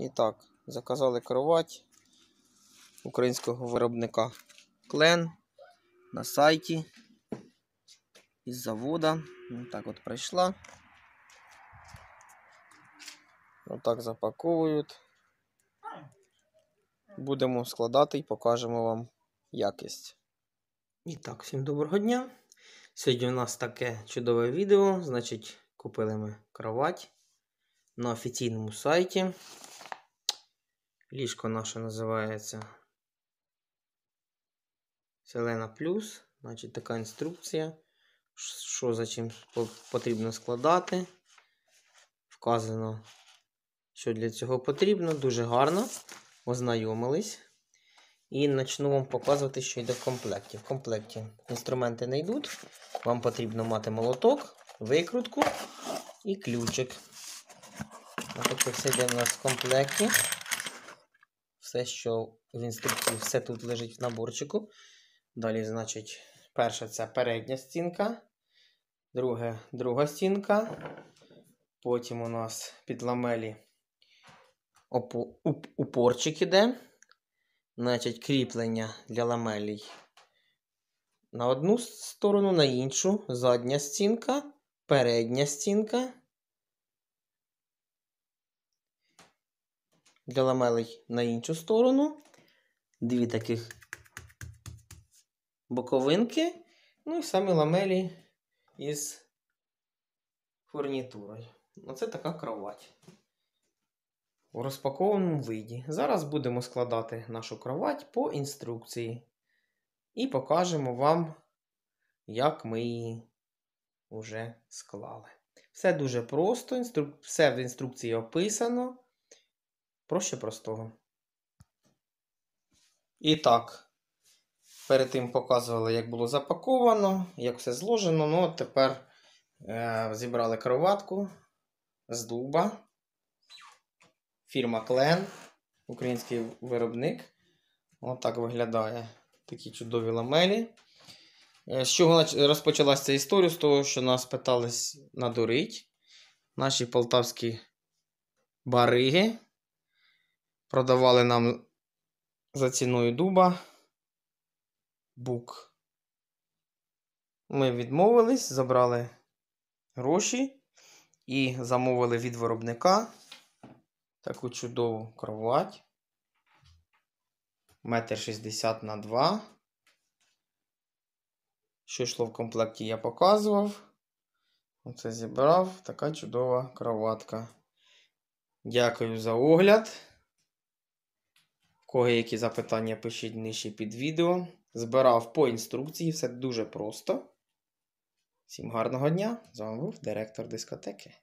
І так, заказали кровать українського виробника Клен на сайті із завода. Ось так от прийшла. Отак запаковують. Будемо складати і покажемо вам якість. І так, всім доброго дня. Сьогодні у нас таке чудове відео. Значить, купили ми кровать на офіційному сайті. Ліжко наше називається Селена Плюс. Значить, така інструкція, що за чим потрібно складати. Вказано, що для цього потрібно. Дуже гарно. Ознайомились. І почну вам показувати, що йде в комплекті. В комплекті інструменти не йдуть. Вам потрібно мати молоток, викрутку і ключик. Ось це все йде у нас в комплекті все, що в інструкції, все тут лежить в наборчику. Далі, значить, перша це передня стінка, друге друга стінка. Потім у нас під ламелі упорчик іде. Значить, кріплення для ламелій на одну сторону, на іншу, задня стінка, передня стінка. для ламелей на іншу сторону. Дві таких боковинки. Ну і самі ламелі із фурнітурою. Оце така кровать. У розпакованому виді. Зараз будемо складати нашу кровать по інструкції. І покажемо вам, як ми її вже склали. Все дуже просто, інструк... все в інструкції описано. Проще простого. І так, перед тим показували, як було запаковано, як все зложено. Ну, от тепер е, зібрали кроватку з дуба. Фірма Клен, український виробник. Отак от виглядає такі чудові ламелі. Е, з чого розпочалася ця історія? З того, що нас питались надурить наші полтавські бариги. Продавали нам за ціною дуба бук. Ми відмовились, забрали гроші і замовили від виробника таку чудову кровать. Метр 60 на 2. Що йшло в комплекті, я показував. Оце зібрав така чудова кроватка. Дякую за огляд кого які запитання, пишіть нижче під відео. Збирав по інструкції, все дуже просто. Всім гарного дня! З вами був директор дискотеки.